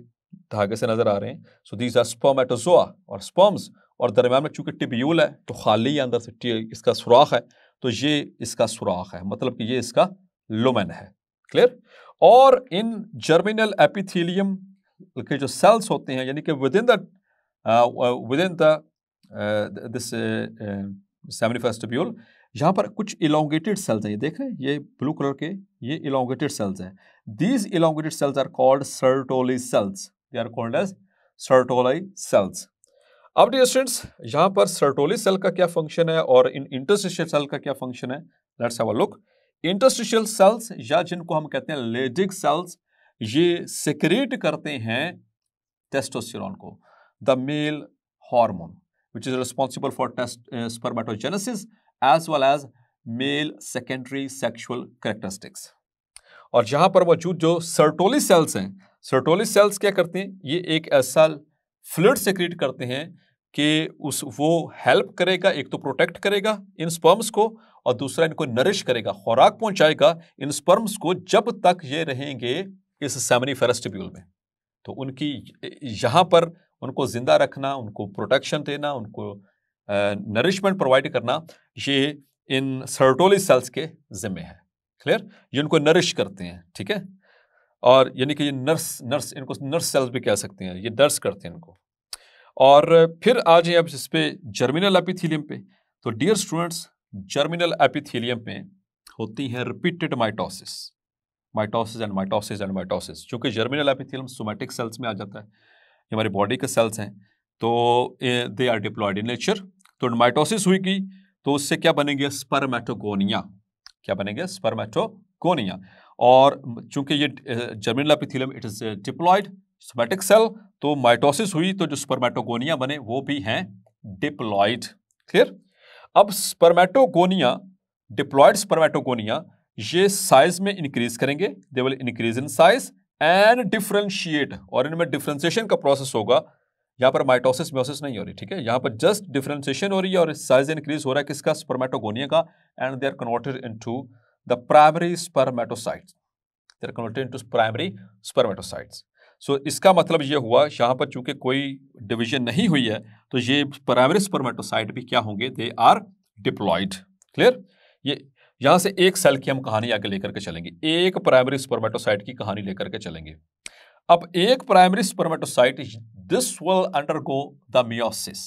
धागे से नज़र आ रहे हैं सो दीज आर स्पर्मेटोजोआ और स्पर्म्स और दरम्यान में चूंकि टिब्यूल है तो खाली अंदर से इसका सुराख है तो ये इसका सुराख है मतलब कि ये इसका लुमेन है क्लियर और इन जर्मिनल एपिथीलियम के जो सेल्स होते हैं यानी कि within the within this seminiferous tubule यहाँ पर कुछ इलांगेटेड सेल्स हैं ये हैं ये ब्लू कलर के ये इलांगेटेड सेल्स हैं these elongated cells are called Sertoli cells they are called as Sertoli cells अब डी स्टूडेंट्स यहाँ पर सर्टोली सेल का क्या फंक्शन है और इन इंटरस्टिशियल सेल का क्या फंक्शन है let's have a look interstitial cells या जिनको हम कहते हैं लेडिक सेल्स ये सिक्रेट करते हैं टेस्टोस्टेरोन को the male hormone which is responsible for test spermatogenesis as well as male secondary sexual characteristics और जहां पर मौजूद जो सर्टोली सेल्स हैं सर्टोली सेल्स क्या करते हैं ये एक ऐसा फ्लड सेक्रेट करते हैं कि उस वो हेल्प करेगा एक तो प्रोटेक्ट करेगा इन स्पर्म्स को और दूसरा इनको नरिश करेगा खुराक पहुंचाएगा इन स्पर्म्स को जब तक ये रहेंगे इस सेमनी फेरेस्टिब्यूल में तो उनकी यहाँ पर उनको ज़िंदा रखना उनको प्रोटेक्शन देना उनको नरिशमेंट प्रोवाइड करना ये इन सर्टोली सेल्स के ज़िम्मे है क्लियर ये उनको नरिश करते हैं ठीक है और यानी कि ये नर्स नर्स इनको नर्स सेल्स भी कह सकते हैं ये नर्स करते हैं इनको और फिर आ जाए अब इस पर जर्मिनल एपिथीलियम पे तो डियर स्टूडेंट्स जर्मिनल एपिथीलियम में होती है repeated mitosis mitosis and mitosis and mitosis चूँकि जर्मिनल एपिथीलियम सोमेटिक सेल्स में आ जाता है ये हमारी बॉडी के सेल्स हैं तो they are diploid in nature तो माइटोसिस हुई की तो उससे क्या बनेंगे स्पर्मेटोगोनिया क्या बनेंगे स्पर्मेटोगोनिया और चूंकि ये germinal epithelium it is diploid somatic cell तो माइटोसिस हुई तो जो स्पर्मेटोगोनिया बने वो भी हैं डिप्लॉइड क्लियर अब स्पर्मेटोगोनिया डिप्लॉइड स्पर्मेटोगोनिया ये साइज में इंक्रीज करेंगे they will increase in size and differentiate और इनमें डिफ्रेंसिएशन का प्रोसेस होगा यहां पर माइटोसिस मियोसिस नहीं हो रही ठीक है यहां पर जस्ट डिफ्रेंसिएशन हो रही है और साइज इंक्रीज हो रहा है किसका स्पर्मेटोगोनिया का and they are converted into the primary spermatocytes they are converted into primary spermatocytes so इसका मतलब ये हुआ यहाँ पर चूंकि कोई डिवीजन नहीं हुई है तो ये प्राइमरी स्पर्मेटोसाइट भी क्या होंगे दे आर डिप्लॉयड क्लियर ये यहाँ से एक सेल की हम कहानी आगे लेकर के चलेंगे एक प्राइमरी स्पर्मेटोसाइट की कहानी लेकर के चलेंगे अब एक primary spermatocyte this will go the meiosis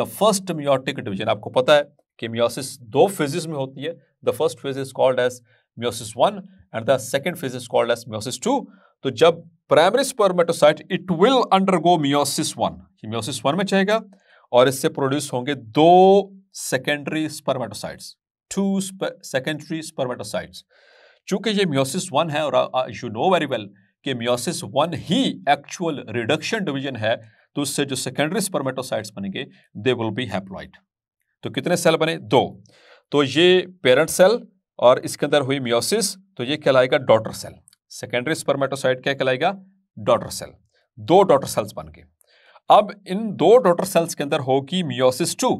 the first meiotic division आपको पता है कि मियोसिस दो फेजिस में होती है the first phase is called as meiosis one and the second phase is called as meiosis two तो जब primary spermatocyte it will undergo meiosis one meiosis one में चाहेगा और इससे प्रोड्यूस होंगे दो secondary spermatocytes two secondary spermatocytes चूंकि ये मियोसिस वन है और यू नो वेरी वेल कि मियोसिस वन ही एक्चुअल रिडक्शन डिवीजन है तो उससे जो सेकेंडरी स्पर्मेटोसाइट्स बनेंगे दे विल बी हैप्लॉइड तो कितने सेल बने दो तो ये पेरेंट सेल और इसके अंदर हुई मियोसिस तो ये कहलाएगा डॉटर सेल सेकेंडरी स्पर्मेटोसाइट क्या कहलाएगा डॉटर सेल दो डॉटर सेल्स बन गए अब इन दो डॉटर सेल्स के अंदर होगी meiosis two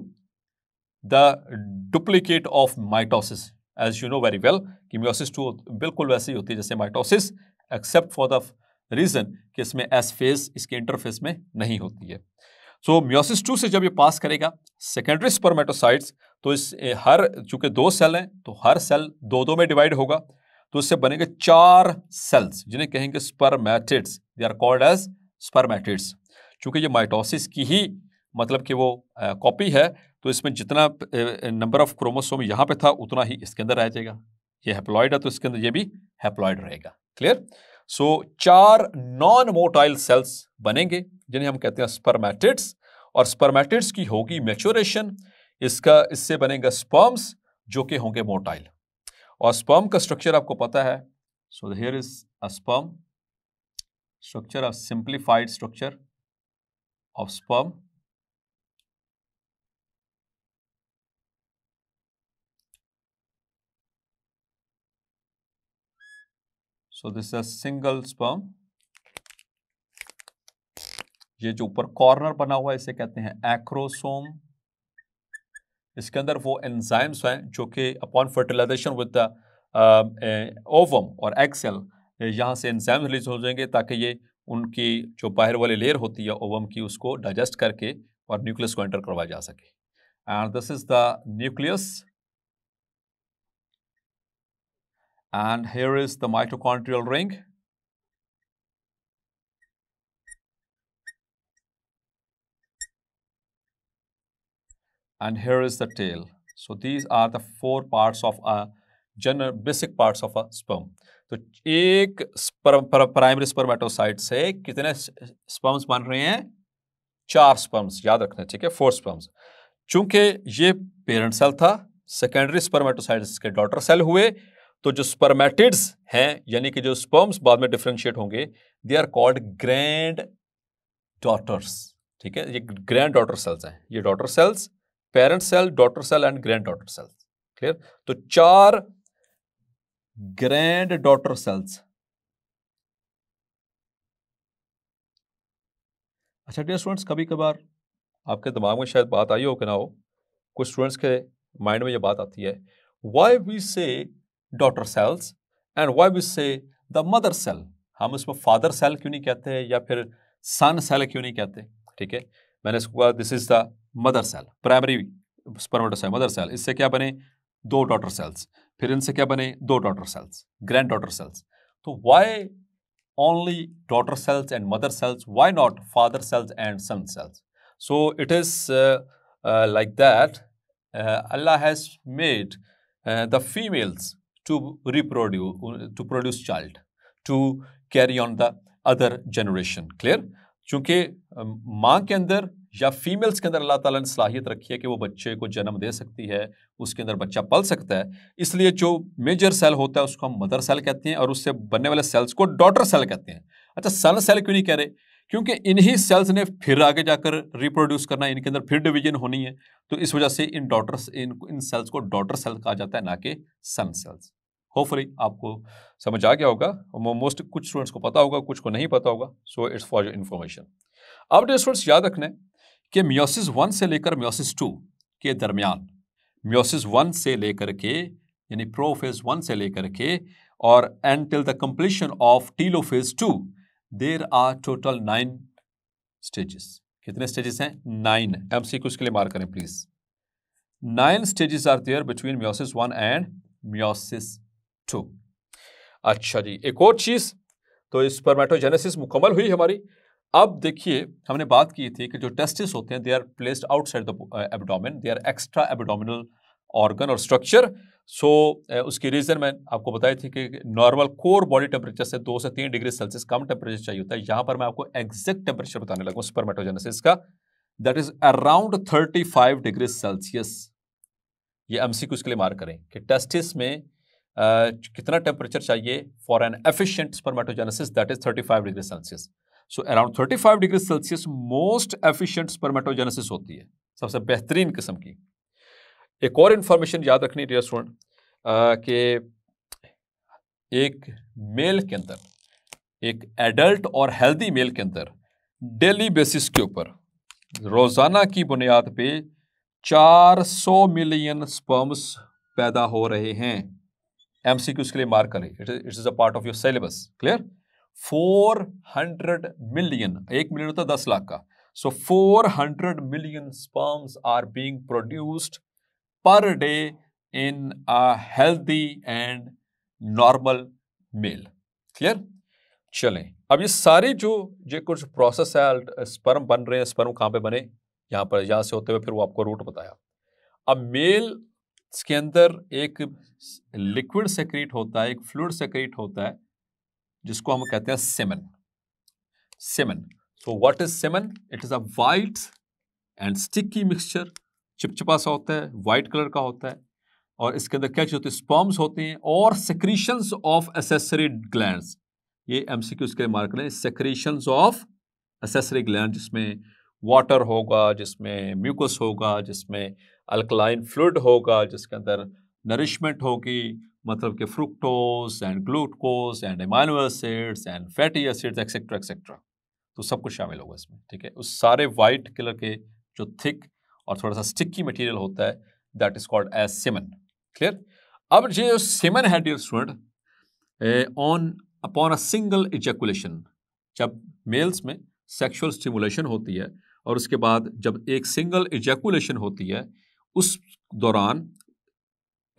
the duplicate of mitosis as you know very well कि मियोसिस टू बिल्कुल वैसे ही होती है जैसे mitosis except for the reason कि इसमें एस फेज इसके इंटरफेस में नहीं होती है सो मियोसिस टू से जब ये पास करेगा सेकेंडरी स्पर्मेटोसाइट्स तो इस हर चूंकि दो सेल हैं तो हर सेल दो दो में डिवाइड होगा तो उससे बनेंगे चार सेल्स जिन्हें कहेंगे spermatids they are called as spermatids चूंकि ये माइटोसिस की ही मतलब कि वो कॉपी है तो इसमें जितना नंबर ऑफ क्रोमोसोम यहाँ पे था उतना ही इसके अंदर रह जाएगा ये हैप्लॉइड है तो इसके अंदर ये भी हैप्लॉइड रहेगा क्लियर सो चार नॉन मोटाइल सेल्स बनेंगे जिन्हें हम कहते हैं स्पर्मैटिड्स और स्पर्मैटिड्स की होगी मेच्योरेशन इसका इससे बनेगा स्पर्म्स जो कि होंगे मोटाइल और स्पर्म का स्ट्रक्चर आपको पता है so here is a sperm structure of simplified structure of sperm so this a single sperm ये जो ऊपर कॉर्नर बना हुआ है इसे कहते हैं एक्रोसोम इसके अंदर वो एंजाइम्स हैं जो कि upon fertilization with the ovum और एक्सेल यहाँ से एनजाइम रिलीज हो जाएंगे ताकि ये उनकी जो बाहर वाली लेयर होती है ओवम की उसको डाइजेस्ट करके और न्यूक्लियस को एंटर करवाया जा सके and this is the nucleus and here is the mitochondrial ring and here is the tail. So these are the four parts of a general basic parts of a sperm. तो एक primary spermatocyte से कितने sperms बन रहे हैं चार sperms याद रखना ठीक है फोर स्पर्म्स चूंकि ये पेरेंट सेल था सेकेंडरी स्पर्मेटोसाइट्स के डॉटर सेल हुए तो जो स्पर्मेटिड्स हैं यानी कि जो स्पर्म्स बाद में डिफ्रेंशिएट होंगे they are called granddaughters ठीक है ये ग्रैंड डॉटर सेल्स हैं ये daughter cells parent cell daughter cell and granddaughter cells clear तो चार ग्रैंड डॉटर सेल्स अच्छा डियर स्टूडेंट्स कभी कभार आपके दिमाग में शायद बात आई हो कि ना हो कुछ स्टूडेंट्स के माइंड में ये बात आती है why we say daughter cells and why we say the mother cell हम इसमें फादर सेल क्यों नहीं कहते हैं या फिर सन सेल क्यों नहीं कहते ठीक है मैंने इसको कहा this is the mother cell primary spermatocyte mother cell इससे क्या बने दो डॉटर सेल्स फिर इनसे क्या बने दो daughter cells granddaughter cells तो why only daughter cells and mother cells why not father cells and son cells so it is like that Allah has made the females to reproduce to produce child to carry on the other generation clear चूँकि माँ के अंदर या females के अंदर अल्लाह ताला ने सलाहियत रखी है कि वो बच्चे को जन्म दे सकती है उसके अंदर बच्चा पल सकता है इसलिए जो मेजर सेल होता है उसको हम मदर सेल कहते हैं और उससे बनने वाले सेल्स को डॉटर सेल कहते हैं अच्छा सन सेल क्यों नहीं कह रहे क्योंकि इन्हीं सेल्स ने फिर आगे जाकर रिप्रोड्यूस करना है इनके अंदर फिर डिवीजन होनी है तो इस वजह से इन डॉटर इन इन सेल्स को डॉटर सेल कहा जाता है ना कि सन सेल्स होपफुली आपको समझ आ गया होगा मोस्ट कुछ स्टूडेंट्स को पता होगा कुछ को नहीं पता होगा so it's for your information अब जो स्टूडेंट्स याद रखना है कि म्योसिस वन से लेकर म्योसिस टू के दरमियान म्योसिस वन से लेकर के यानी प्रोफेज वन से लेकर के और and till the completion of telophase two there are total nine stages कितने स्टेजेस हैं नाइन एम एमसीक्यूज के लिए मार करें please nine stages are there between meiosis one and meiosis two अच्छा जी एक और चीज तो इस परमेटोजेनेसिस मुकम्मल हुई हमारी अब देखिए हमने बात की थी कि जो टेस्टिस होते हैं they are placed outside the abdomen they are extra abdominal organ और स्ट्रक्चर सो so, uh, उसकी रीज़न मैं आपको बताई थी कि नॉर्मल कोर बॉडी टेम्परेचर से दो से तीन डिग्री सेल्सियस कम टेम्परेचर चाहिए होता है यहाँ पर मैं आपको एग्जैक्ट टेम्परेचर बताने लगा हूँ स्पर्मेटोजेनेसिस का that is around thirty five degree Celsius ये एम सी के लिए मार करें कि टेस्टिस में Uh, कितना टेम्परेचर चाहिए for an efficient spermatogenesis that is 35 degree Celsius so around 35 degree Celsius most efficient spermatogenesis होती है सबसे बेहतरीन किस्म की एक और इंफॉर्मेशन याद रखनी डियर स्टूडेंट के एक मेल के अंदर एक एडल्ट और हेल्दी मेल के अंदर डेली बेसिस के ऊपर रोज़ाना की बुनियाद पे 400 मिलियन स्पर्म्स पैदा हो रहे हैं एम सी के लिए मार्क करें it is a part of your syllabus clear four hundred million एक मिलियन होता है दस लाख का so four hundred million sperms are being produced per day in a healthy and normal male clear चलें अब ये सारे जो जो कुछ प्रोसेस है स्पर्म बन रहे हैं स्पर्म कहाँ पे बने यहाँ पर यहाँ से होते हुए फिर वो आपको रूट बताया अब मेल के अंदर एक लिक्विड सेक्रेट होता है एक फ्लूड सेक्रेट होता है जिसको हम कहते हैं semen semen so what is semen it is a white and sticky mixture चिपचिपा सा होता है वाइट कलर का होता है और इसके अंदर क्या चीज़ होती है स्पॉम्स होते हैं और सेक्रीशंस ऑफ एसेसरी ग्लैंड ये एम सी क्यू इसके मार्क लें सेक्रीशंस ऑफ एसेसरी ग्लैंड जिसमें वाटर होगा जिसमें म्यूकस होगा जिसमें अल्कलाइन फ्लूड होगा जिसके अंदर नरिशमेंट होगी मतलब कि fructose and glucose and amino acids and fatty acids etcetera etcetera तो सब कुछ शामिल होगा इसमें ठीक है उस सारे वाइट कलर के जो थिक और थोड़ा सा स्टिकी मटेरियल होता है that is called as semen clear अब ये जो सिमन है dear student on upon a single ejaculation जब मेल्स में सेक्शुअल स्टिमुलेशन होती है और उसके बाद जब एक सिंगल इजैकुलेशन होती है उस दौरान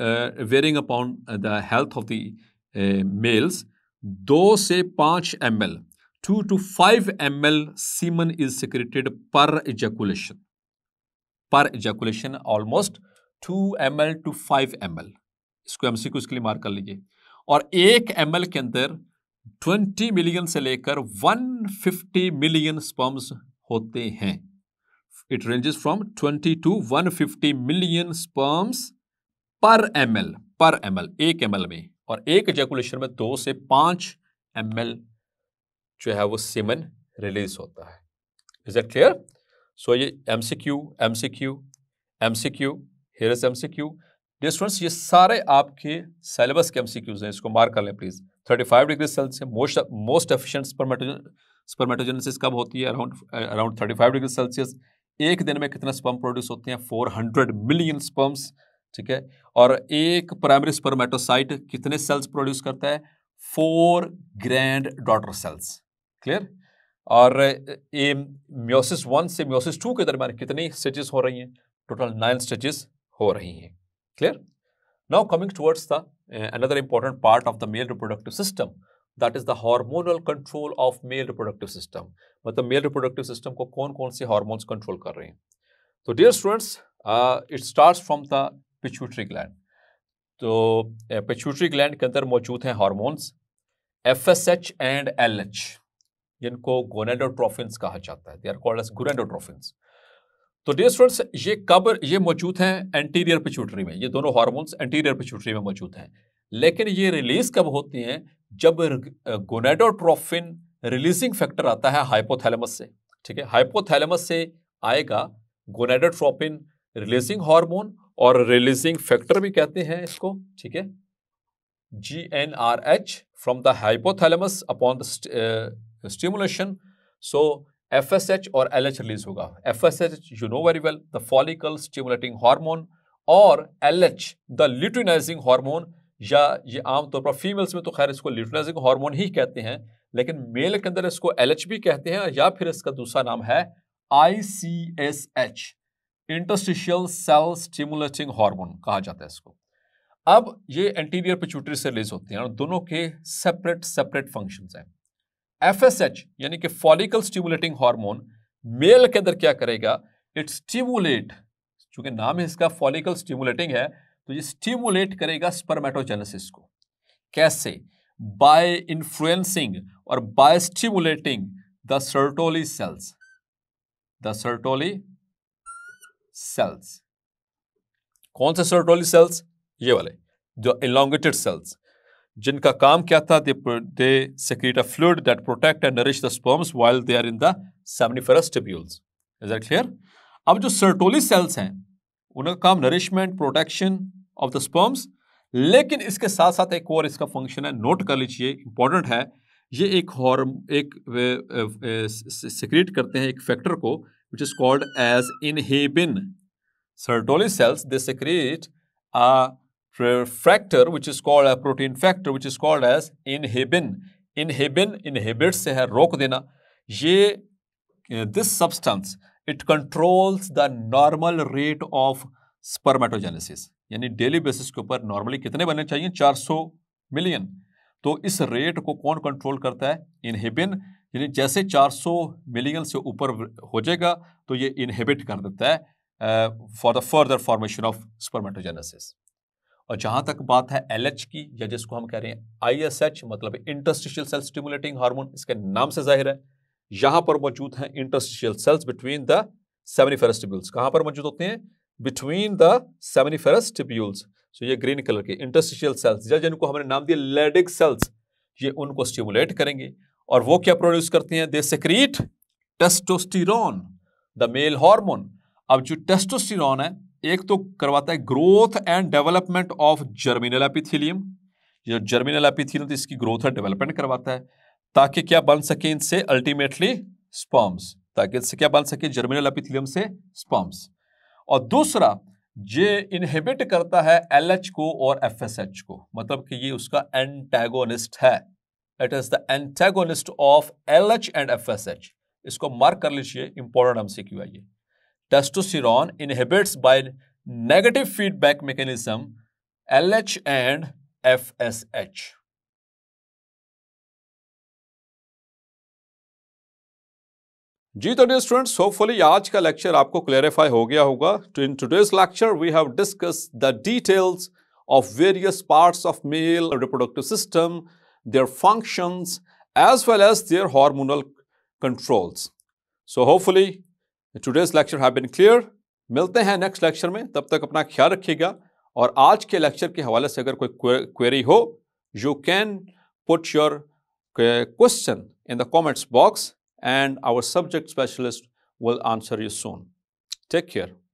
varying upon the health of the males दो से पांच M L two to five M L semen is secreted per ejaculation per ejaculation almost two M L two five M M इसको M C को इसके लिए मार कर लीजिए और एक एम एल के अंदर ट्वेंटी मिलियन से लेकर वन फिफ्टी मिलियन स्पम्स होते हैं it ranges from twenty to one fifty million sperms per M L per M L एक एम एल में और एक जैकुलेशन में दो से पांच एम एल जो है वो सीमन रिलीज होता है इज इट क्लियर सो ये M C Q M C Q M C Q here M C Q dear ये सारे आपके सिलेबस के एम सी क्यूज हैं इसको मार्क कर लें please thirty five degree Celsius most most efficient spermatogenesis कब होती है around around thirty five degree Celsius एक दिन में कितना स्पर्म प्रोड्यूस होते हैं फोर हंड्रेड मिलियन स्पर्म्स ठीक है और एक प्राइमरी स्पर्मेटोसाइट कितने सेल्स प्रोड्यूस करता है four granddaughter cells clear और ए, म्योसिस वन से म्योसिस टू के दरमियान कितनी स्टेजेस हो रही हैं टोटल नाइन स्टेजेस हो रही हैं clear now coming towards the another important part of the male reproductive system that is the hormonal control of male reproductive system मतलब मेल रिप्रोडक्टिव सिस्टम को कौन कौन से हार्मोन्स कंट्रोल कर रहे हैं तो dear students it start from the pituitary gland तो पिछूटरी eh, ग्लैंड के अंदर मौजूद हैं hormones F S H and L H जिनको गोनेडोट्रोफिन कहा जाता है they are called as gonadotrophin तो डियर स्टूडेंट्स ये कब ये मौजूद हैं एंटीरियर पिचूटरी में ये दोनों हार्मोन्स एंटीरियर पिचूटरी में मौजूद हैं लेकिन ये रिलीज कब होती हैं जब गोनेडोट्रोफिन रिलीजिंग फैक्टर आता है हाइपोथैलेमस से ठीक है हाइपोथैलेमस से आएगा गोनेडोट्रोपिन रिलीजिंग हार्मोन और रिलीजिंग फैक्टर भी कहते हैं इसको ठीक है G N R H from the hypothalamus upon the stimulation so F S H और एल एच रिलीज होगा F S H you know very well the follicle stimulating hormone और L H the luteinizing hormone या ये आमतौर पर females में तो खैर इसको ल्यूटिनाइजिंग हार्मोन ही कहते हैं लेकिन मेल के अंदर इसको एल एच भी कहते हैं या फिर इसका दूसरा नाम है I C S H interstitial cell stimulating hormone कहा जाता है इसको अब ये एंटीरियर पिचूटरी से रिलीज होते हैं और दोनों के सेपरेट सेपरेट फंक्शंस हैं एफ यानी कि फॉलिकल स्टिमुलेटिंग हार्मोन मेल के अंदर क्या करेगा इट स्टिमुलेट चूंकि नाम इसका फॉलिकल स्टिमुलेटिंग है तो ये स्टिमुलेट करेगा स्पर्मेटोजेनेसिस को कैसे बाय इन्फ्लुएंसिंग और by stimulating the Sertoli cells the Sertoli cells कौन से सर्टोली सेल्स ये वाले जो इलांगेटेड सेल्स जिनका काम क्या था they they secrete a fluid that protect and nourish the sperms while they are in the seminiferous tubules is that clear अब जो सर्टोली सेल्स हैं उनका काम nourishment protection of the sperms लेकिन इसके साथ साथ एक और इसका फंक्शन है नोट कर लीजिए इंपॉर्टेंट है ये एक हॉर्म एक, सिक्रेट करते हैं एक फैक्टर को which is called as inhibin. Sertoli cells, they secrete a factor which is called a protein factor which is called as inhibin. Inhibin, inhibit से rok dena. Ye, uh, this substance it controls the normal rate of spermatogenesis यानी daily basis के ऊपर normally कितने बनने चाहिए 400 million तो इस rate को कौन कंट्रोल करता है इनहिबिन यानी जैसे 400 मिलियन से ऊपर हो जाएगा तो ये इनहिबिट कर देता है for the further formation of spermatogenesis और जहां तक बात है एल की या जिसको हम कह रहे हैं आई एस एच मतलब इंटरस्टिशियल सेल स्टिमुलेटिंग हार्मोन इसके नाम से जाहिर है यहां पर मौजूद है interstitial cells between the seminiferous tubules कहाँ पर मौजूद होते हैं between the seminiferous tubules so ये ग्रीन कलर के इंटरस्टिशियल सेल्स या जिनको हमने नाम दिया लेडिक सेल्स ये उनको स्टिमुलेट करेंगे और वो क्या प्रोड्यूस करते हैं they secrete testosterone the male hormone अब जो टेस्टोस्टिरॉन है एक तो करवाता है growth and development of germinal epithelium जो जर्मिनल एपिथीलियम तो इसकी ग्रोथ और डेवलपमेंट करवाता है ताकि क्या बन सके इनसे अल्टीमेटली स्पर्म्स ताकि इससे क्या बन सके जर्मिनल एपिथीलियम से स्पर्म्स और दूसरा ये इनहिबिट करता है एलएच को और एफएसएच को मतलब कि ये उसका एंटेगोनिस्ट है it is the antagonist of L H and F S H इसको मार्क कर लीजिए इंपॉर्टेंट हमसे क्यों आइए ये testosterone inhibits by negative feedback mechanism L H and F S H जी तो डियर स्टूडेंट्स होपफुली आज का लेक्चर आपको क्लेरिफाई हो गया होगा to in today's lecture we have discuss the details of various parts of male reproductive system their functions, as well as their hormonal controls. So hopefully today's lecture have been clear. मिलते हैं next lecture में तब तक अपना ख्याल रखिएगा और आज के लेक्चर के हवाले से अगर कोई क्वेरी हो you can uh, question in the comments box and our subject specialist will answer you soon. Take care.